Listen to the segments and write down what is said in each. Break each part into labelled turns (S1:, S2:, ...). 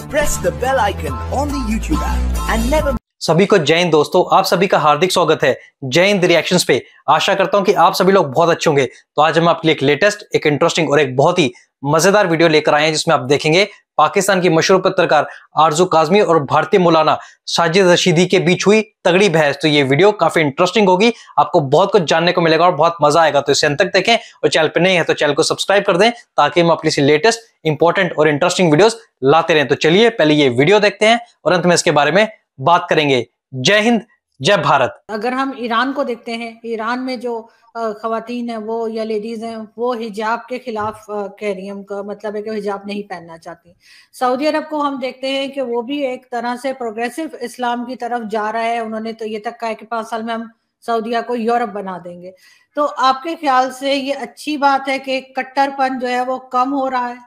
S1: Press the bell icon on the YouTube app and
S2: सभी को जय हिंद दोस्तों आप सभी का हार्दिक स्वागत है जय हिंद रिएक्शन पे आशा करता हूं कि आप सभी लोग बहुत अच्छे होंगे तो आज हम आपके लिए एक लेटेस्ट एक इंटरेस्टिंग और एक बहुत ही मजेदार वीडियो लेकर आए हैं जिसमें आप देखेंगे पाकिस्तान की मशहूर पत्रकार आरजू काजमी और भारतीय मौलाना साजिद रशीदी के बीच हुई तगड़ी बहस तो ये वीडियो काफी इंटरेस्टिंग होगी आपको बहुत कुछ जानने को मिलेगा और बहुत मजा आएगा तो इसे अंत तक देखें और चैनल पर नहीं है तो चैनल को सब्सक्राइब कर दें ताकि हम अपनी लेटेस्ट इंपॉर्टेंट और इंटरेस्टिंग वीडियो लाते रहें तो चलिए पहले ये वीडियो देखते हैं और अंत में इसके बारे में बात करेंगे जय हिंद जय भारत
S1: अगर हम ईरान को देखते हैं ईरान में जो खातन है वो या लेडीज हैं वो हिजाब के खिलाफ कह रही हैं उनका मतलब है कि हिजाब नहीं पहनना चाहती सऊदी अरब को हम देखते हैं कि वो भी एक तरह से प्रोग्रेसिव इस्लाम की तरफ जा रहा है उन्होंने तो ये तक कहा है कि पांच साल में हम सऊदीया को यूरोप बना देंगे तो आपके ख्याल से ये अच्छी बात है कि कट्टरपन जो है वो कम हो रहा है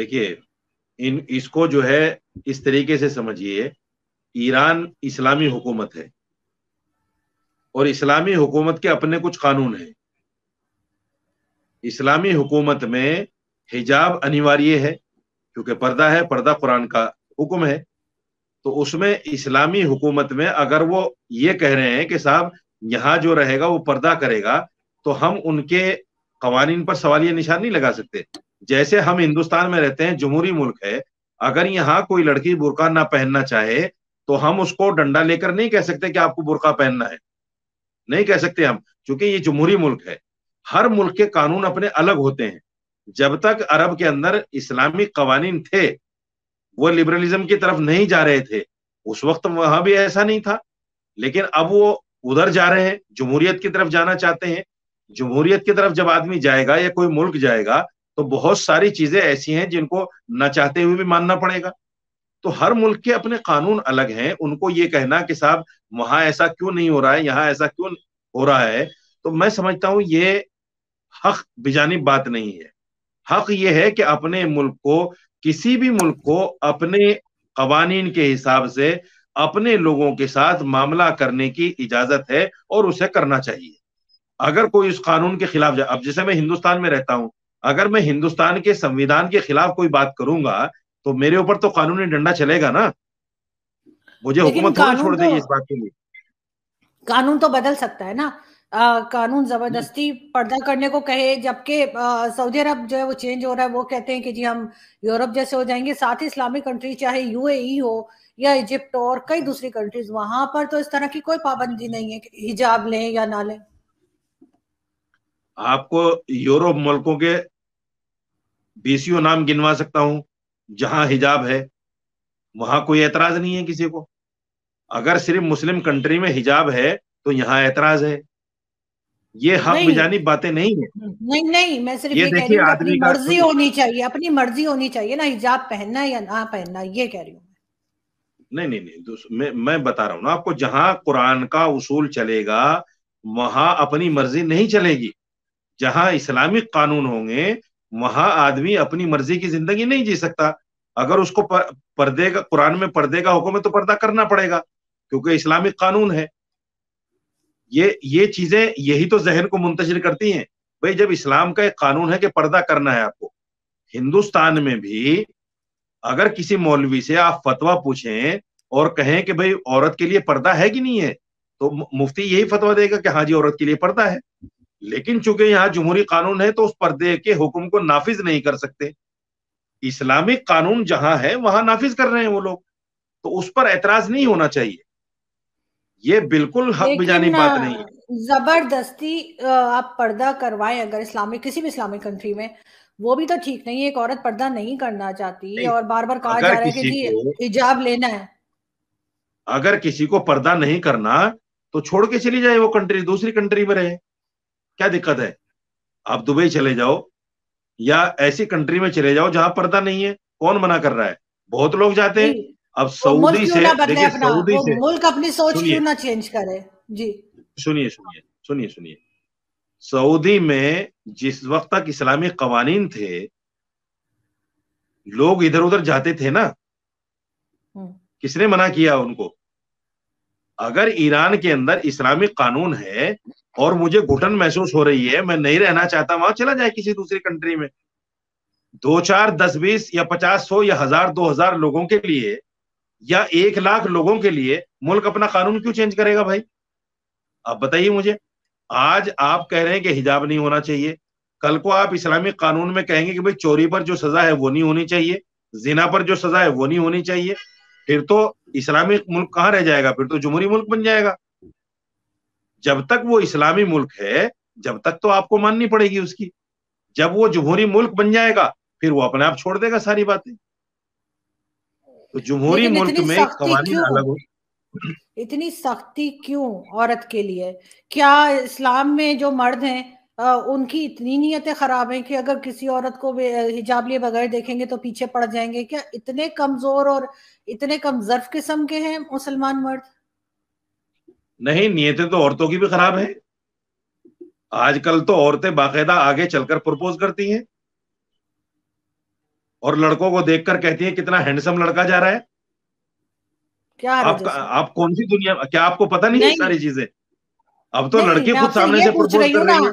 S3: देखिए इन इसको जो है इस तरीके से समझिए ईरान इस्लामी हुकूमत है और इस्लामी हुकूमत के अपने कुछ कानून हैं इस्लामी हुकूमत में हिजाब अनिवार्य है क्योंकि पर्दा है पर्दा कुरान का हुक्म है तो उसमें इस्लामी हुकूमत में अगर वो ये कह रहे हैं कि साहब यहां जो रहेगा वो पर्दा करेगा तो हम उनके कवानीन पर सवाल यह निशान नहीं लगा सकते जैसे हम हिंदुस्तान में रहते हैं जमहूरी मुल्क है अगर यहाँ कोई लड़की बुरका ना पहनना चाहे तो हम उसको डंडा लेकर नहीं कह सकते कि आपको बुरका पहनना है नहीं कह सकते हम क्योंकि ये जमहूरी मुल्क है हर मुल्क के कानून अपने अलग होते हैं जब तक अरब के अंदर इस्लामी कवानीन थे वो लिबरलिज्म की तरफ नहीं जा रहे थे उस वक्त वहां भी ऐसा नहीं था लेकिन अब वो उधर जा रहे हैं जमहूरियत की तरफ जाना चाहते हैं जमहूरियत की तरफ जब आदमी जाएगा या कोई मुल्क जाएगा तो बहुत सारी चीजें ऐसी हैं जिनको न चाहते हुए भी मानना पड़ेगा तो हर मुल्क के अपने कानून अलग हैं उनको ये कहना कि साहब वहां ऐसा क्यों नहीं हो रहा है यहाँ ऐसा क्यों हो रहा है तो मैं समझता हूं ये हक बिजानी बात नहीं है हक ये है कि अपने मुल्क को किसी भी मुल्क को अपने कवानीन के हिसाब से अपने लोगों के साथ मामला करने की इजाजत है और उसे करना चाहिए अगर कोई उस कानून के खिलाफ अब जैसे मैं हिंदुस्तान में रहता हूं अगर मैं हिंदुस्तान के संविधान के खिलाफ कोई बात करूंगा तो मेरे ऊपर तो कानूनी डंडा चलेगा ना मुझे हुकूमत थोड़ा छोड़ तो देगी इस बात के लिए
S1: कानून तो बदल सकता है ना आ, कानून जबरदस्ती पर्दा करने को कहे जबकि सऊदी अरब जो है वो चेंज हो रहा है वो कहते हैं कि जी हम यूरोप जैसे हो जाएंगे साथ ही इस्लामिक कंट्री चाहे यूएई e हो या इजिप्ट और कई दूसरी कंट्रीज वहां पर तो इस तरह की कोई पाबंदी नहीं है कि हिजाब लें या ना लें
S3: आपको यूरोप मुल्कों के बीसीओ नाम गिनवा सकता हूँ जहां हिजाब है वहां कोई एतराज नहीं है किसी को अगर सिर्फ मुस्लिम कंट्री में हिजाब है तो यहाँ एतराज है ये हम हाँ बिजानी बातें नहीं है
S1: नहीं नहीं मैं सिर्फ ये, ये हूँ अपनी मर्जी होनी चाहिए अपनी मर्जी होनी चाहिए ना हिजाब पहनना या ना पहनना ये कह रही हूँ
S3: नहीं नहीं नहीं मैं मैं बता रहा हूँ ना आपको जहाँ कुरान का उसूल चलेगा वहां अपनी मर्जी नहीं चलेगी जहां इस्लामिक कानून होंगे वहां आदमी अपनी मर्जी की जिंदगी नहीं जी सकता अगर उसको पर्दे का कुरान में पर्दे का हुक्म है तो पर्दा करना पड़ेगा क्योंकि इस्लामिक कानून है ये ये चीजें यही तो जहन को मुंतशिर करती हैं भाई जब इस्लाम का एक कानून है कि पर्दा करना है आपको हिंदुस्तान में भी अगर किसी मौलवी से आप फतवा पूछें और कहें कि भाई औरत के लिए पर्दा है कि नहीं है तो मुफ्ती यही फतवा देगा कि हाँ जी औरत के लिए पर्दा है लेकिन चूंकि यहाँ जमहूरी कानून है तो उस पर्दे के हुक्म को नाफिज नहीं कर सकते इस्लामिक कानून जहां है वहां नाफिज कर रहे हैं वो लोग तो उस पर एतराज नहीं होना चाहिए ये बिल्कुल हक बिजानी बात नहीं है
S1: जबरदस्ती आप पर्दा करवाएं अगर इस्लामिक किसी भी इस्लामिक कंट्री में वो भी तो ठीक नहीं है एक औरत पर्दा नहीं करना चाहती नहीं। और बार बार कहा जा रहा है कि हिजाब लेना है
S3: अगर किसी को पर्दा नहीं करना तो छोड़ के चली जाए वो कंट्री दूसरी कंट्री में रहे क्या दिक्कत है आप दुबई चले जाओ या ऐसी कंट्री में चले जाओ जहां पर्दा नहीं है कौन मना कर रहा है बहुत लोग जाते हैं अब सऊदी से देखिए सऊदी से मुल्क
S1: अपनी सोच क्यों ना चेंज करे जी
S3: सुनिए सुनिए सुनिए सुनिए सऊदी में जिस वक्त तक इस्लामी कवानीन थे लोग इधर उधर जाते थे ना
S2: हम्म।
S3: किसने मना किया उनको अगर ईरान के अंदर इस्लामी कानून है और मुझे घुटन महसूस हो रही है मैं नहीं रहना चाहता वहां चला जाए किसी दूसरी कंट्री में दो चार दस बीस या पचास सौ या हजार दो हजार लोगों के लिए या एक लाख लोगों के लिए मुल्क अपना कानून क्यों चेंज करेगा भाई आप बताइए मुझे आज आप कह रहे हैं कि हिजाब नहीं होना चाहिए कल को आप इस्लामिक कानून में कहेंगे कि भाई चोरी पर जो सजा है वो नहीं होनी चाहिए जिना पर जो सजा है वो नहीं होनी चाहिए फिर तो इस्लामिक मुल्क कहाँ रह जाएगा फिर तो जमहूरी मुल्क बन जाएगा जब तक वो इस्लामी मुल्क है जब तक तो आपको माननी पड़ेगी उसकी जब वो जमहूरी मुल्क बन जाएगा फिर वो अपने आप छोड़ देगा सारी बातें तो जमहूरी मुल्क में कवानी अलग होगी
S1: इतनी सख्ती क्यों औरत के लिए क्या इस्लाम में जो मर्द हैं उनकी इतनी नीयतें खराब हैं कि अगर किसी औरत को हिजाब लिए बगैर देखेंगे तो पीछे पड़ जाएंगे क्या इतने कमजोर और इतने कमजर्फ किस्म के हैं मुसलमान मर्द
S3: नहीं नीयतें तो औरतों की भी खराब है आजकल तो औरतें बाकायदा आगे चलकर प्रपोज करती हैं और लड़कों को देखकर कहती है कितना हैंडसम लड़का जा रहा है
S1: क्या आप, आप
S3: कौन सी दुनिया क्या आपको पता नहीं, नहीं। है सारी चीजें अब तो लड़के खुद सामने से प्रपोज कर रही है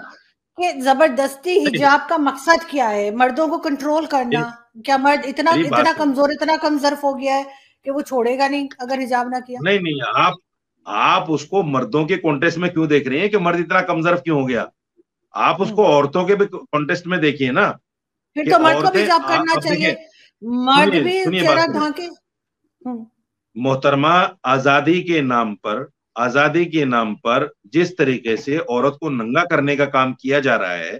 S1: कि जबरदस्ती हिजाब का मकसद क्या है मर्दों को कंट्रोल करना क्या मर्द इतना इतना कमजोर इतना कमजर्फ हो गया है कि वो छोड़ेगा नहीं अगर हिजाब ना किया नहीं
S3: नहीं आप आप उसको मर्दों के कॉन्टेस्ट में क्यों देख रहे हैं कि मर्द इतना कमजोर क्यों हो गया आप हम्म। उसको औरतों के भी कॉन्टेस्ट में देखिए ना
S1: फिर तो मर्द को भी जॉब करना चाहिए मर्द भी जरा हम्म।
S3: मोहतरमा आजादी के नाम पर आजादी के नाम पर जिस तरीके से औरत को नंगा करने का काम किया जा रहा है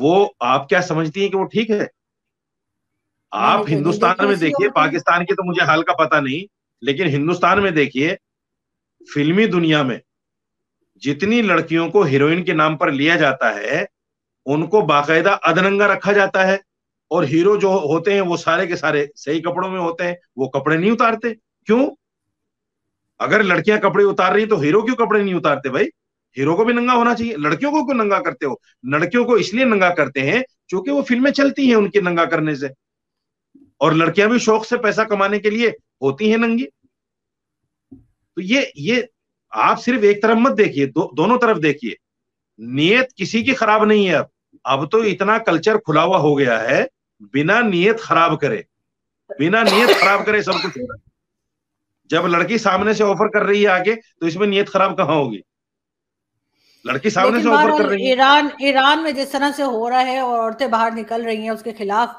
S3: वो आप क्या समझती हैं कि वो ठीक है आप हिंदुस्तान में देखिए पाकिस्तान की तो मुझे हाल का पता नहीं लेकिन हिंदुस्तान में देखिए फिल्मी दुनिया में जितनी लड़कियों को हीरोइन के नाम पर लिया जाता है उनको बाकायदा अधनंगा रखा जाता है और हीरो जो होते हैं वो सारे के सारे सही कपड़ों में होते हैं वो कपड़े नहीं उतारते क्यों अगर लड़कियां कपड़े उतार रही तो हीरो क्यों कपड़े नहीं उतारते भाई हीरो को भी नंगा होना चाहिए लड़कियों को क्यों नंगा करते हो लड़कियों को इसलिए नंगा करते हैं क्योंकि वो फिल्में चलती हैं उनके नंगा करने से और लड़कियां भी शौक से पैसा कमाने के लिए होती हैं नंगी तो ये ये आप सिर्फ एक तरफ मत देखिए दो, दोनों तरफ देखिए नीयत किसी की खराब नहीं है अब अब तो इतना कल्चर खुला हुआ हो गया है बिना नीयत खराब करे बिना नीयत खराब करे सब कुछ हो रहा है जब लड़की सामने से ऑफर कर रही है आगे तो इसमें नीयत खराब कहाँ होगी लड़की सामने से ऑफर कर रही है
S1: ईरान ईरान में जिस तरह से हो रहा है और औरतें बाहर निकल रही हैं उसके खिलाफ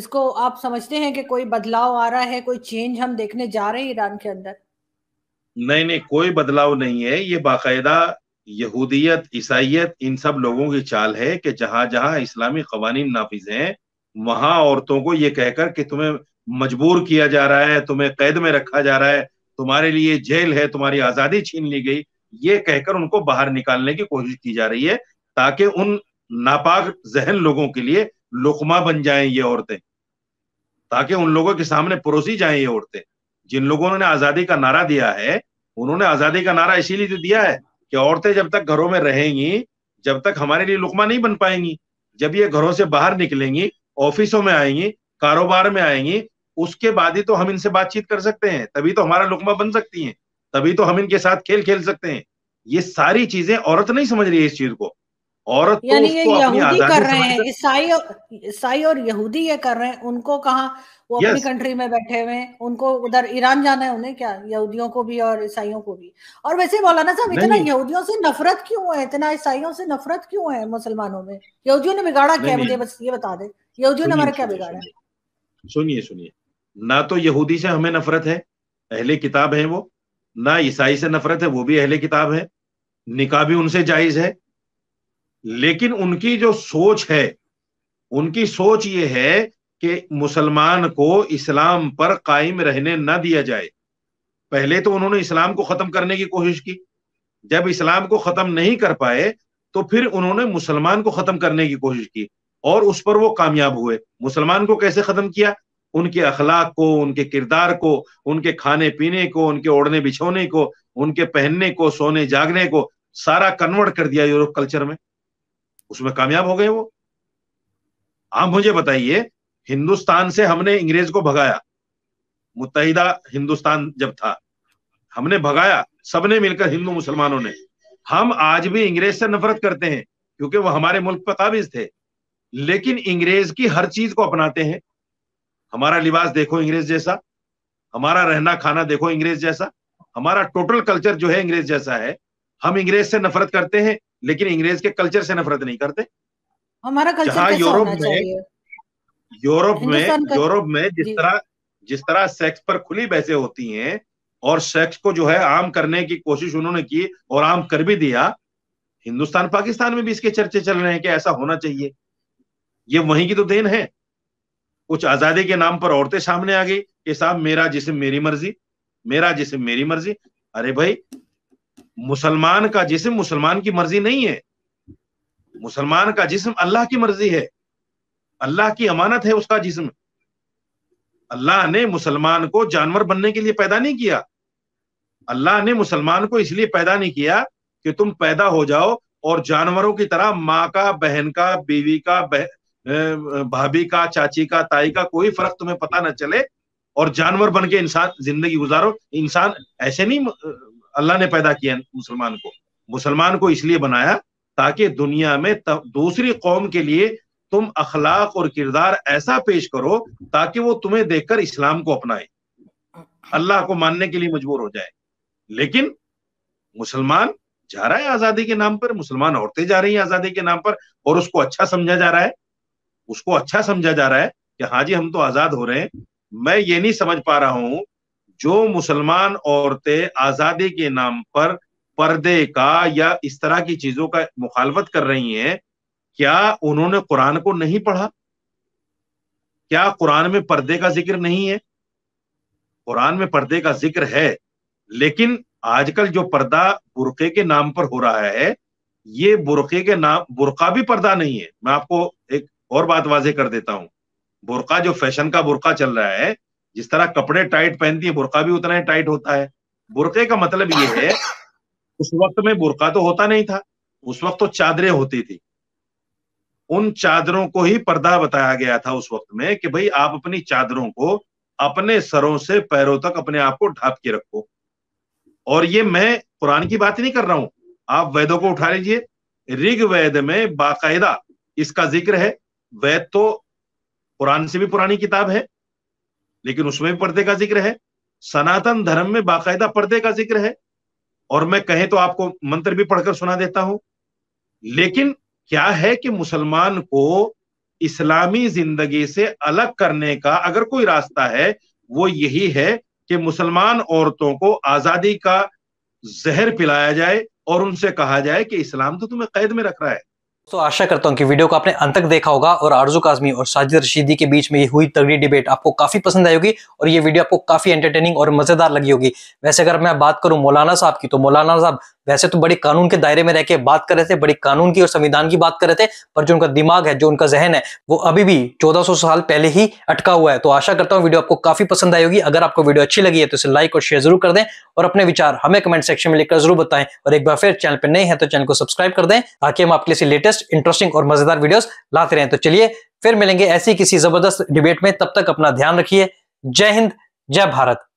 S1: इसको आप समझते हैं कि कोई बदलाव आ रहा है कोई चेंज हम देखने जा रहे हैं ईरान के अंदर
S3: नहीं नहीं कोई बदलाव नहीं है ये बाकायदा यहूदियत ईसाइत इन सब लोगों की चाल है कि जहां जहां इस्लामी कवानी नाफिज हैं वहां औरतों को ये कहकर कि तुम्हें मजबूर किया जा रहा है तुम्हें कैद में रखा जा रहा है तुम्हारे लिए जेल है तुम्हारी आजादी छीन ली गई ये कहकर उनको बाहर निकालने की कोशिश की जा रही है ताकि उन नापाक जहन लोगों के लिए लुकमा बन जाए ये औरतें ताकि उन लोगों के सामने परोसी जाए ये औरतें जिन लोगों ने आजादी का नारा दिया है उन्होंने आजादी का नारा इसीलिए तो दिया है कि औरतें जब तक घरों में रहेंगी जब तक हमारे लिए लुकमा नहीं बन पाएंगी जब ये घरों से बाहर निकलेंगी ऑफिसों में आएंगी कारोबार में आएंगी उसके बाद ही तो हम इनसे बातचीत कर सकते हैं तभी तो हमारा लुकमा बन सकती है तभी तो हम इनके साथ खेल खेल सकते हैं ये सारी चीजें औरत नहीं समझ रही है इस चीज को औरत तो यानी ये यहूदी कर रहे हैं
S1: ईसाई ईसाई और यहूदी ये कर रहे हैं उनको कहा वो yes. अपनी कंट्री में बैठे हुए हैं उनको उधर ईरान जाना है उन्हें क्या यहूदियों को भी और ईसाइयों को भी और वैसे मौलाना साहब इतना यहूदियों से नफरत क्यों है इतना ईसाइयों से नफरत क्यों है मुसलमानों में यहूदियों ने बिगाड़ा क्या मुझे बस ये बता दे यहूदियों ने हमारा क्या बिगाड़ा
S3: सुनिए सुनिए ना तो यहूदी से हमें नफरत है अहले किताब है वो ना ईसाई से नफरत है वो भी अहले किताब है निकाह भी उनसे जायज है लेकिन उनकी जो सोच है उनकी सोच ये है कि मुसलमान को इस्लाम पर कायम रहने न दिया जाए पहले तो उन्होंने इस्लाम को खत्म करने की कोशिश की जब इस्लाम को खत्म नहीं कर पाए तो फिर उन्होंने मुसलमान को खत्म करने की कोशिश की और उस पर वो कामयाब हुए मुसलमान को कैसे खत्म किया उनके अखलाक को उनके किरदार को उनके खाने पीने को उनके ओढ़ने बिछोने को उनके पहनने को सोने जागने को सारा कन्वर्ट कर दिया यूरोप कल्चर में उसमें कामयाब हो गए वो आप मुझे बताइए हिंदुस्तान से हमने अंग्रेज को भगाया मुतहिदा हिंदुस्तान जब था हमने भगाया सबने मिलकर हिंदू मुसलमानों ने हम आज भी अंग्रेज से नफरत करते हैं क्योंकि वो हमारे मुल्क पर काबिज थे लेकिन अंग्रेज की हर चीज को अपनाते हैं हमारा लिबास देखो अंग्रेज जैसा हमारा रहना खाना देखो अंग्रेज जैसा हमारा टोटल कल्चर जो है अंग्रेज जैसा है हम अंग्रेज से नफरत करते हैं लेकिन अंग्रेज के कल्चर से नफरत नहीं करते
S1: हमारा कल्चर यूरोप में
S3: यूरोप में यूरोप में जिस तरह जिस तरह सेक्स पर खुली बहसें होती हैं और सेक्स को जो है आम करने की कोशिश उन्होंने की और आम कर भी दिया हिंदुस्तान पाकिस्तान में भी इसके चर्चे चल रहे हैं कि ऐसा होना चाहिए ये वहीं की तो देन है कुछ आजादी के नाम पर औरतें सामने आ गई कि साहब मेरा जिसम मेरी मर्जी मेरा जिसम मेरी मर्जी अरे भाई मुसलमान का जिसम मुसलमान की मर्जी नहीं है मुसलमान का जिसम अल्लाह की मर्जी है अल्लाह की अमानत है उसका जिसम अल्लाह ने मुसलमान को जानवर बनने के लिए पैदा नहीं किया अल्लाह ने मुसलमान को इसलिए पैदा नहीं किया कि तुम पैदा हो जाओ और जानवरों की तरह माँ का बहन का बीवी का भाभी का चाची का ताई का कोई फर्क तुम्हें पता ना चले और जानवर बन के इंसान जिंदगी गुजारो इंसान ऐसे नहीं अल्लाह ने पैदा किया मुसलमान को मुसलमान को इसलिए बनाया ताकि दुनिया में दूसरी कौम के लिए तुम अखलाक और किरदार ऐसा पेश करो ताकि वो तुम्हें देखकर इस्लाम को अपनाए अल्लाह को मानने के लिए मजबूर हो जाए लेकिन मुसलमान जा रहा है आजादी के नाम पर मुसलमान औरतें जा रही हैं आजादी के नाम पर और उसको अच्छा समझा जा रहा है उसको अच्छा समझा जा रहा है कि हाँ जी हम तो आजाद हो रहे हैं मैं ये नहीं समझ पा रहा हूं जो मुसलमान औरतें आजादी के नाम पर पर्दे का या इस तरह की चीजों का मुखालफत कर रही हैं क्या उन्होंने कुरान को नहीं पढ़ा क्या कुरान में पर्दे का जिक्र नहीं है कुरान में पर्दे का जिक्र है लेकिन आजकल जो पर्दा बुरके के नाम पर हो रहा है ये बुरके के नाम बुरका भी पर्दा नहीं है मैं आपको एक और बात वाजे कर देता हूं बुरका जो फैशन का बुरका चल रहा है जिस तरह कपड़े टाइट पहनती है बुरका भी उतना ही टाइट होता है बुरके का मतलब ये है उस वक्त में बुरका तो होता नहीं था उस वक्त तो चादरें होती थी उन चादरों को ही पर्दा बताया गया था उस वक्त में कि भाई आप अपनी चादरों को अपने सरों से पैरों तक अपने आप को ढाप के रखो और ये मैं कुरान की बात नहीं कर रहा हूं आप वेदों को उठा लीजिए ऋग वेद में बाकायदा इसका जिक्र है वेद तो कुरान से भी पुरानी किताब है लेकिन उसमें भी पर्दे का जिक्र है सनातन धर्म में बाकायदा पर्दे का जिक्र है और मैं कहे तो आपको मंत्र भी पढ़कर सुना देता हूं लेकिन क्या है कि मुसलमान को इस्लामी जिंदगी से अलग करने का अगर कोई रास्ता है वो यही है कि मुसलमान औरतों को आजादी का जहर पिलाया जाए और उनसे कहा जाए कि इस्लाम तो तुम्हें कैद में रख रहा है
S2: तो आशा करता हूं कि वीडियो को आपने अंत तक देखा होगा और आरजू काजमी और साजिद रशीदी के बीच में ये हुई तगड़ी डिबेट आपको काफी पसंद आई होगी और ये वीडियो आपको काफी एंटरटेनिंग और मजेदार लगी होगी वैसे अगर मैं बात करूं मौलाना साहब की तो मौलाना साहब वैसे तो बड़े कानून के दायरे में रहकर बात कर रहे थे बड़े कानून की और संविधान की बात कर रहे थे पर जो उनका दिमाग है जो उनका जहन है वो अभी भी चौदह साल पहले ही अटका हुआ है तो आशा करता हूँ वीडियो आपको काफी पसंद आई होगी अगर आपको वीडियो अच्छी लगी है तो इसे लाइक और शेयर जरूर कर दें और अपने विचार हमें कमेंट सेक्शन में लिखकर जरूर बताएं और एक बार फिर चैनल पर नहीं है तो चैनल को सब्सक्राइब कर दें ताकि हम आपके लिए लेटेस्ट लेटेस्ट इंटरेस्टिंग और मजेदार वीडियोस लाते रहें तो चलिए फिर मिलेंगे ऐसी किसी जबरदस्त डिबेट में तब तक अपना ध्यान रखिए जय हिंद जय भारत